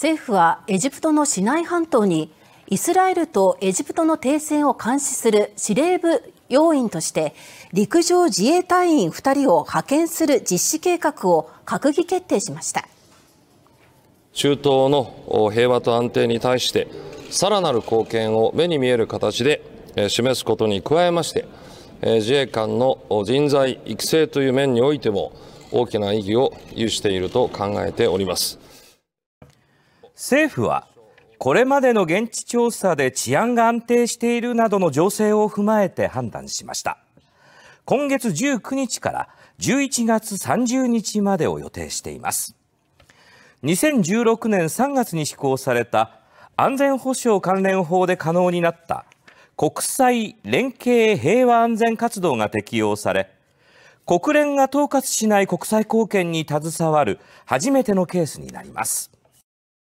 政府はエジプトのシナイ半島にイスラエルとエジプトの停戦を監視する司令部要員として陸上自衛隊員2人を派遣する実施計画を閣議決定しました中東の平和と安定に対してさらなる貢献を目に見える形で示すことに加えまして自衛官の人材育成という面においても大きな意義を有していると考えております。政府はこれまでの現地調査で治安が安定しているなどの情勢を踏まえて判断しました今月19日から11月30日までを予定しています2016年3月に施行された安全保障関連法で可能になった国際連携平和安全活動が適用され国連が統括しない国際貢献に携わる初めてのケースになります